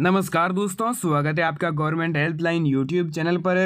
नमस्कार दोस्तों स्वागत है आपका गवर्नमेंट हेल्पलाइन यूट्यूब चैनल पर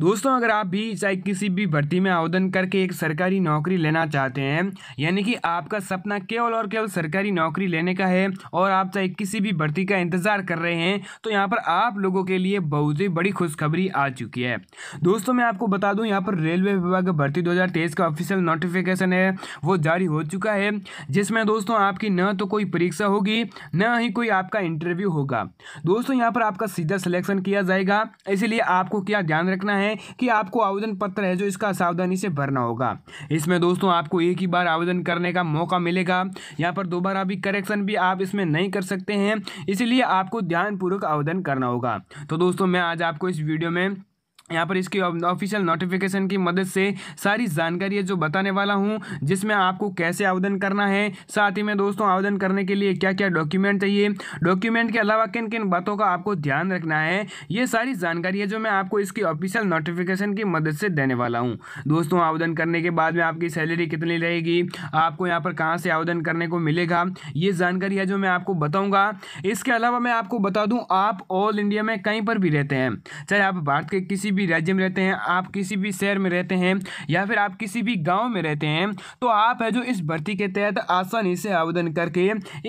दोस्तों अगर आप भी चाहे किसी भी भर्ती में आवेदन करके एक सरकारी नौकरी लेना चाहते हैं यानी कि आपका सपना केवल और केवल सरकारी नौकरी लेने का है और आप चाहे किसी भी भर्ती का इंतज़ार कर रहे हैं तो यहाँ पर आप लोगों के लिए बहुत ही बड़ी खुशखबरी आ चुकी है दोस्तों मैं आपको बता दूँ यहाँ पर रेलवे विभाग भर्ती दो का ऑफिशियल नोटिफिकेशन है वो जारी हो चुका है जिसमें दोस्तों आपकी न तो कोई परीक्षा होगी न ही कोई आपका इंटरव्यू होगा दोस्तों यहाँ पर आपका सीधा सिलेक्शन किया जाएगा इसीलिए आपको क्या ध्यान रखना है है कि आपको आवेदन पत्र है जो इसका सावधानी से भरना होगा इसमें दोस्तों आपको एक ही बार आवेदन करने का मौका मिलेगा यहाँ पर दोबारा भी करेक्शन भी आप इसमें नहीं कर सकते हैं इसीलिए आपको ध्यानपूर्वक आवेदन करना होगा तो दोस्तों मैं आज आपको इस वीडियो में यहाँ पर इसकी ऑफिशियल नोटिफिकेशन की मदद से सारी जानकारी है जो बताने वाला हूँ जिसमें आपको कैसे आवेदन करना है साथ ही में दोस्तों आवेदन करने के लिए क्या क्या डॉक्यूमेंट चाहिए डॉक्यूमेंट के अलावा किन किन बातों का आपको ध्यान रखना है ये सारी जानकारी है जो मैं आपको इसकी ऑफिशियल नोटिफिकेशन की मदद से देने वाला हूँ दोस्तों आवेदन करने के बाद में आपकी सैलरी कितनी रहेगी आपको यहाँ पर कहाँ से आवेदन करने को मिलेगा ये जानकारी है जो मैं आपको बताऊँगा इसके अलावा मैं आपको बता दूँ आप ऑल इंडिया में कहीं पर भी रहते हैं चाहे आप भारत के किसी भी भी राज्य में रहते हैं आप किसी भी शहर में रहते हैं या फिर आप किसी भी गाँव में रहते हैं तो आप है जो इस भर्ती के तहत आसानी से आवेदन करके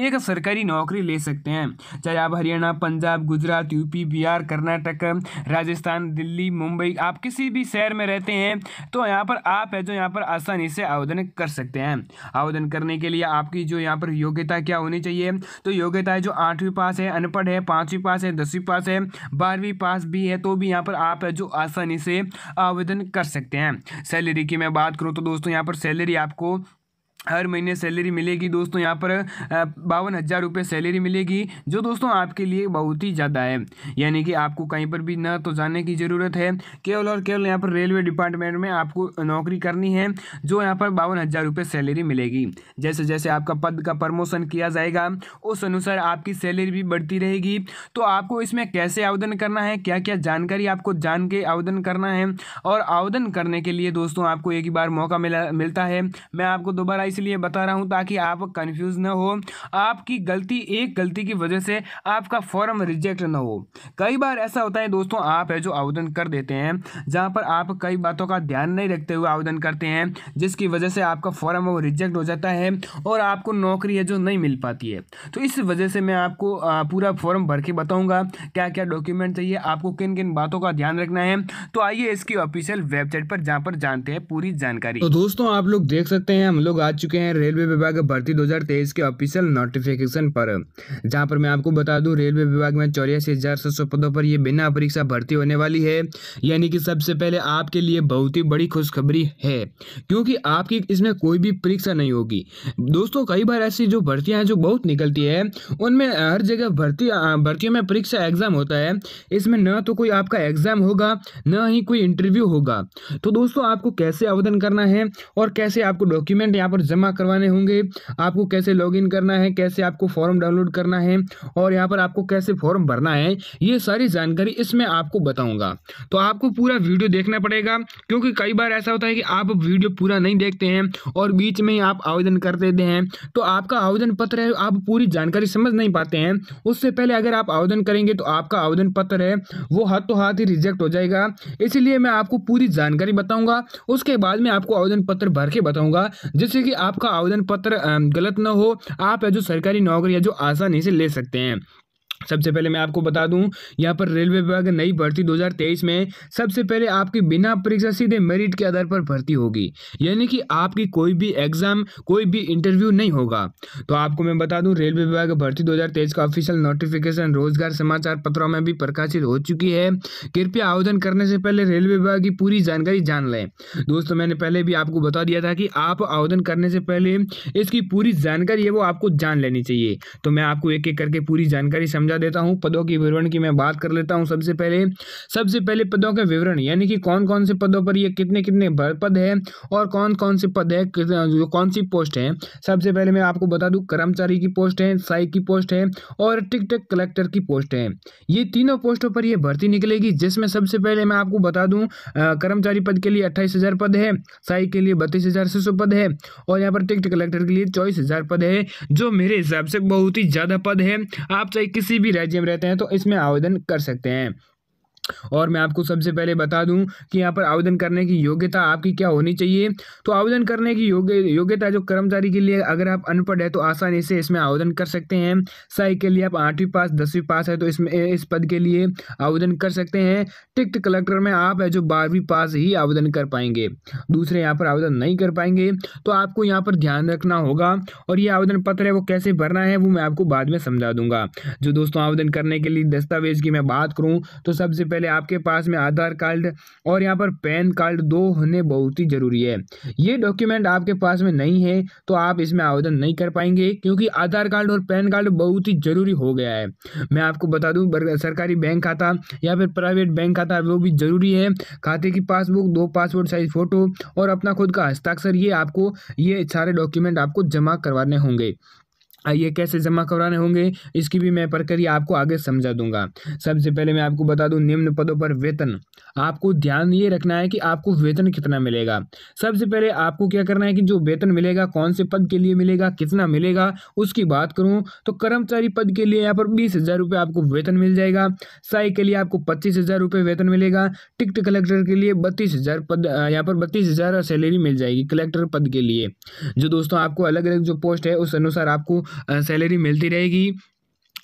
एक सरकारी नौकरी ले सकते हैं चाहे आप हरियाणा पंजाब गुजरात यूपी बिहार कर्नाटक राजस्थान दिल्ली मुंबई आप किसी भी शहर में रहते हैं तो यहाँ पर आप है जो यहाँ पर आसानी से आवेदन कर सकते हैं आवेदन करने के लिए आपकी जो यहाँ पर योग्यता क्या होनी चाहिए तो योग्यता जो आठवीं पास है अनपढ़ है पाँचवीं पास है दसवीं पास है बारहवीं पास भी है तो भी यहाँ पर आप है जो आसानी से आवेदन कर सकते हैं सैलरी की मैं बात करूँ तो दोस्तों यहाँ पर सैलरी आपको हर महीने सैलरी मिलेगी दोस्तों यहाँ पर बावन हज़ार रुपये सैलरी मिलेगी जो दोस्तों आपके लिए बहुत ही ज़्यादा है यानी कि आपको कहीं पर भी ना तो जाने की ज़रूरत है केवल और केवल यहाँ पर रेलवे डिपार्टमेंट में आपको नौकरी करनी है जो यहाँ पर बावन हज़ार रुपये सैलरी मिलेगी जैसे जैसे आपका पद का प्रमोशन किया जाएगा उस अनुसार आपकी सैलरी भी बढ़ती रहेगी तो आपको इसमें कैसे आवेदन करना है क्या क्या जानकारी आपको जान के आवेदन करना है और आवेदन करने के लिए दोस्तों आपको एक ही बार मौका मिला मिलता है मैं आपको दोबारा इसलिए बता रहा हूँ ताकि आप कन्फ्यूज़ ना हो आपकी गलती एक गलती की वजह से आपका फॉर्म रिजेक्ट ना हो कई बार ऐसा होता है दोस्तों आप है जो आवेदन कर देते हैं जहाँ पर आप कई बातों का ध्यान नहीं रखते हुए आवेदन करते हैं जिसकी वजह से आपका फॉर्म वो रिजेक्ट हो जाता है और आपको नौकरी है जो नहीं मिल पाती है तो इस वजह से मैं आपको पूरा फॉर्म भर के बताऊँगा क्या क्या डॉक्यूमेंट चाहिए आपको किन किन बातों का ध्यान रखना है तो आइए इसकी ऑफिशियल वेबसाइट पर जहाँ पर जानते हैं पूरी जानकारी तो दोस्तों आप लोग देख सकते हैं हम लोग आज चुके हैं रेलवे विभाग भर्ती 2023 के ऑफिशियल नोटिफिकेशन पर जहां पर मैं आपको बता दूं रेलवे विभाग में चौरासी हज़ार सात सौ पदों पर यह बिना परीक्षा भर्ती होने वाली है यानी कि सबसे पहले आपके लिए बहुत ही बड़ी खुशखबरी है क्योंकि आपकी इसमें कोई भी परीक्षा नहीं होगी दोस्तों कई बार ऐसी जो भर्तियाँ हैं जो बहुत निकलती है उनमें हर जगह भर्ती भर्तियों में परीक्षा एग्ज़ाम होता है इसमें न तो कोई आपका एग्ज़ाम होगा न ही कोई इंटरव्यू होगा तो दोस्तों आपको कैसे आवेदन करना है और कैसे आपको डॉक्यूमेंट यहाँ पर जमा करवाने होंगे आपको कैसे लॉगिन करना है कैसे आपको फॉर्म डाउनलोड करना है और यहाँ पर आपको कैसे फॉर्म भरना है ये सारी जानकारी इसमें आपको बताऊँगा तो आपको पूरा वीडियो देखना पड़ेगा क्योंकि कई बार ऐसा होता है कि आप वीडियो पूरा नहीं देखते हैं और बीच में ही आप आवेदन कर देते हैं तो आपका आवेदन पत्र है आप पूरी जानकारी समझ नहीं पाते हैं उससे पहले अगर आप आवेदन करेंगे तो आपका आवेदन पत्र है वो हाथों हाथ ही रिजेक्ट हो जाएगा इसीलिए मैं आपको पूरी जानकारी बताऊँगा उसके बाद में आपको आवेदन पत्र भर के बताऊँगा जिससे कि आपका आवेदन पत्र गलत न हो आप जो सरकारी नौकरी है जो आसानी से ले सकते हैं सबसे पहले मैं आपको बता दूं यहाँ पर रेलवे विभाग नई भर्ती 2023 में सबसे पहले आपकी बिना परीक्षा सीधे मेरिट के आधार पर भर्ती होगी यानी कि आपकी कोई भी एग्ज़ाम कोई भी इंटरव्यू नहीं होगा तो आपको मैं बता दूं रेलवे विभाग भर्ती 2023 का ऑफिशियल नोटिफिकेशन रोजगार समाचार पत्रों में भी प्रकाशित हो चुकी है कृपया आवेदन करने से पहले रेलवे विभाग की पूरी जानकारी जान लें दोस्तों मैंने पहले भी आपको बता दिया था कि आप आवेदन करने से पहले इसकी पूरी जानकारी है वो आपको जान लेनी चाहिए तो मैं आपको एक एक करके पूरी जानकारी समझा समझा देता हूँ पदों की विवरण की मैं बात कर लेता हूँ सबसे पहले सबसे पहले पदों के विवरण यानी कि कौन कौन से पदों पर ये कितने कितने पद हैं और कौन कौन से पद है जो कौन सी पोस्ट हैं सबसे पहले मैं आपको बता दूँ कर्मचारी की पोस्ट है साई की पोस्ट है और टिकटक कलेक्टर की पोस्ट है ये तीनों पोस्टों पर यह भर्ती निकलेगी जिसमें सबसे पहले मैं आपको बता दूँ कर्मचारी पद के लिए अट्ठाईस पद है साई के लिए बत्तीस हज़ार पद है और यहाँ पर टिकट कलेक्टर के लिए चौबीस पद है जो मेरे हिसाब से बहुत ही ज़्यादा पद है आप चाहे किसी भी राज्य में रहते हैं तो इसमें आवेदन कर सकते हैं और मैं आपको सबसे पहले बता दूं कि यहाँ पर आवेदन करने की योग्यता आपकी क्या होनी चाहिए तो आवेदन करने की योग्य योग्यता जो कर्मचारी के लिए अगर आप अनपढ़ है तो आसानी से इसमें आवेदन कर सकते हैं सही के लिए आप आठवीं पास दसवीं पास है तो इसमें इस पद के लिए आवेदन कर सकते हैं टिकट कलेक्टर में आप है जो बारहवीं पास ही आवेदन कर पाएंगे दूसरे यहाँ पर आवेदन नहीं कर पाएंगे तो आपको यहाँ पर ध्यान रखना होगा और ये आवेदन पत्र है वो कैसे भरना है वो मैं आपको बाद में समझा दूंगा जो दोस्तों आवेदन करने के लिए दस्तावेज की मैं बात करूँ तो सबसे पहले आपके पास में आधार कार्ड और यहाँ पर पैन कार्ड दो होने बहुत ही ज़रूरी है ये डॉक्यूमेंट आपके पास में नहीं है तो आप इसमें आवेदन नहीं कर पाएंगे क्योंकि आधार कार्ड और पैन कार्ड बहुत ही ज़रूरी हो गया है मैं आपको बता दूँ सरकारी बैंक खाता या फिर प्राइवेट बैंक खाता वो भी ज़रूरी है खाते की पासबुक दो पासपोर्ट साइज फ़ोटो और अपना खुद का हस्ताक्षर ये आपको ये सारे डॉक्यूमेंट आपको जमा करवाने होंगे ये कैसे जमा करवाने होंगे इसकी भी मैं प्रक्रिया आपको आगे समझा दूंगा सबसे पहले मैं आपको बता दूं निम्न पदों पर वेतन आपको ध्यान ये रखना है कि आपको वेतन कितना मिलेगा सबसे पहले आपको क्या करना है कि जो वेतन मिलेगा कौन से पद के लिए मिलेगा कितना मिलेगा उसकी बात करूँ तो कर्मचारी पद के लिए यहाँ पर बीस हज़ार रुपये आपको वेतन मिल जाएगा साई के लिए आपको पच्चीस हज़ार रुपये वेतन मिलेगा टिकट कलेक्टर के लिए बत्तीस हज़ार पद यहाँ पर बत्तीस हज़ार सैलरी मिल जाएगी कलेक्टर पद के लिए जो दोस्तों आपको अलग अलग जो पोस्ट है उस अनुसार आपको सैलरी मिलती रहेगी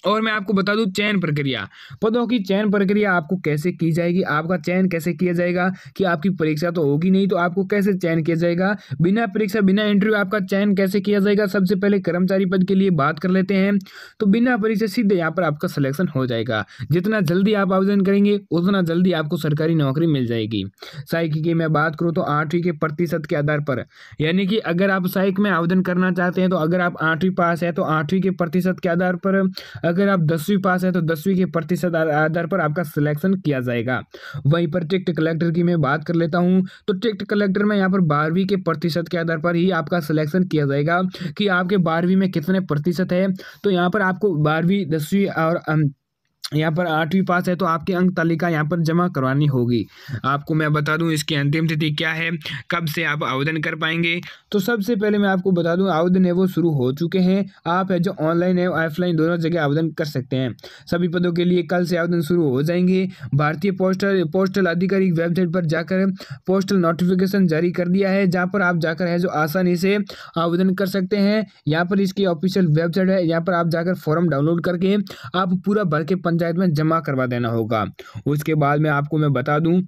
और मैं आपको बता दूं चयन प्रक्रिया पदों की चयन प्रक्रिया आपको कैसे की जाएगी आपका चयन कैसे किया जाएगा कि आपकी परीक्षा तो होगी नहीं तो आपको कैसे चयन किया जाएगा बिना परीक्षा बिना इंटरव्यू आपका चयन कैसे किया जाएगा सबसे पहले कर्मचारी पद के लिए बात कर लेते हैं तो बिना परीक्षा सीधे यहाँ पर आपका सिलेक्शन हो जाएगा जितना जल्दी आप आवेदन करेंगे उतना जल्दी आपको सरकारी नौकरी मिल जाएगी साइक की मैं बात करूँ तो आठवीं के प्रतिशत के आधार पर यानी कि अगर आप साइक में आवेदन करना चाहते हैं तो अगर आप आठवीं पास है तो आठवीं के प्रतिशत के आधार पर अगर आप दसवीं पास हैं तो दसवीं के प्रतिशत आधार पर आपका सिलेक्शन किया जाएगा वहीं पर टिकट कलेक्टर की मैं बात कर लेता हूँ तो टिकट कलेक्टर में यहाँ पर बारहवीं के प्रतिशत के आधार पर ही आपका सिलेक्शन किया जाएगा कि आपके बारहवीं में कितने प्रतिशत है तो यहाँ पर आपको बारहवीं दसवीं और यहाँ पर आठवीं पास है तो आपकी अंक तालिका यहाँ पर जमा करवानी होगी आपको मैं बता दूँ इसकी अंतिम तिथि क्या है कब से आप आवेदन कर पाएंगे तो सबसे पहले मैं आपको बता दूँ आवेदन है वो शुरू हो चुके हैं आप है जो ऑनलाइन है ऑफलाइन दोनों जगह आवेदन कर सकते हैं सभी पदों के लिए कल से आवेदन शुरू हो जाएंगे भारतीय पोस्टल पोस्टल आधिकारिक वेबसाइट पर जाकर पोस्टल नोटिफिकेशन जारी कर दिया है जहाँ पर आप जाकर है जो आसानी से आवेदन कर सकते हैं यहाँ पर इसकी ऑफिशियल वेबसाइट है यहाँ पर आप जाकर फॉर्म डाउनलोड करके आप पूरा भर के पंचायत में जमा करवा देना होगा उसके बाद में आपको मैं बता दूँ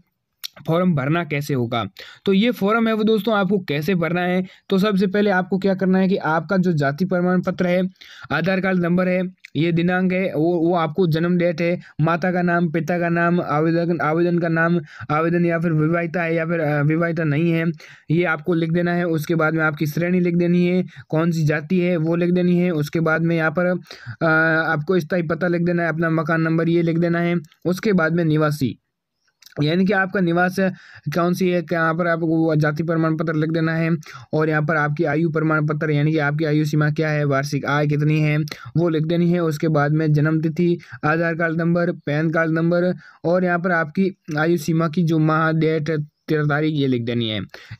फॉर्म भरना कैसे होगा तो ये फॉर्म है वो दोस्तों आपको कैसे भरना है तो सबसे पहले आपको क्या करना है कि आपका जो जाति प्रमाण पत्र है आधार कार्ड नंबर है ये दिनांक है वो वो आपको जन्म डेट है माता का नाम पिता का नाम आवेदन आवेदन का नाम आवेदन या फिर विवाहिता है या फिर विवाहिता नहीं है ये आपको लिख देना है उसके बाद में आपकी श्रेणी लिख देनी है कौन सी जाति है वो लिख देनी है उसके बाद में यहाँ पर आपको स्थायी पता लिख देना है अपना मकान नंबर ये लिख देना है उसके बाद में निवासी यानी कि आपका निवास कौन सी है यहाँ पर आपको जाति प्रमाण पत्र लिख देना है और यहाँ पर आपकी आयु प्रमाण पत्र यानी कि आपकी आयु सीमा क्या है वार्षिक आय कितनी है वो लिख देनी है उसके बाद में जन्म तिथि Aadhaar card number PAN card number और यहाँ पर आपकी आयु सीमा की जो माह डेट तेरह तारीख ये लिख देनी है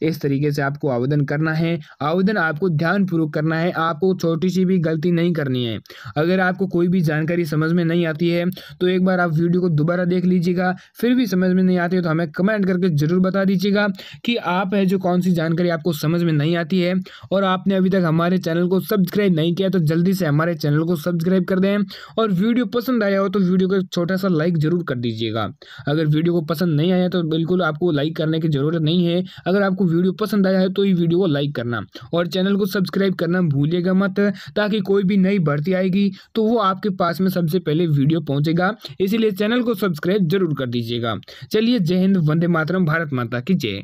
इस तरीके से आपको आवेदन करना है आवेदन आपको ध्यानपूर्वक करना है आपको छोटी सी भी गलती नहीं करनी है अगर आपको कोई भी जानकारी समझ में नहीं आती है तो एक बार आप वीडियो को दोबारा देख लीजिएगा फिर भी समझ में नहीं आती है तो हमें कमेंट करके ज़रूर बता दीजिएगा कि आप है जो कौन सी जानकारी आपको समझ में नहीं आती है और आपने अभी तक हमारे चैनल को सब्सक्राइब नहीं किया तो जल्दी से हमारे चैनल को सब्सक्राइब कर दें और वीडियो पसंद आया हो तो वीडियो को एक छोटा सा लाइक ज़रूर कर दीजिएगा अगर वीडियो को पसंद नहीं आया तो बिल्कुल आपको लाइक करने की ज़रूरत नहीं है अगर आपको वीडियो पसंद आया है तो ये वीडियो को लाइक करना और चैनल को सब्सक्राइब करना भूलिएगा मत ताकि कोई भी नई भर्ती आएगी तो वो आपके पास में सबसे पहले वीडियो पहुंचेगा इसीलिए चैनल को सब्सक्राइब जरूर कर दीजिएगा चलिए जय हिंद वंदे मातरम भारत माता की जय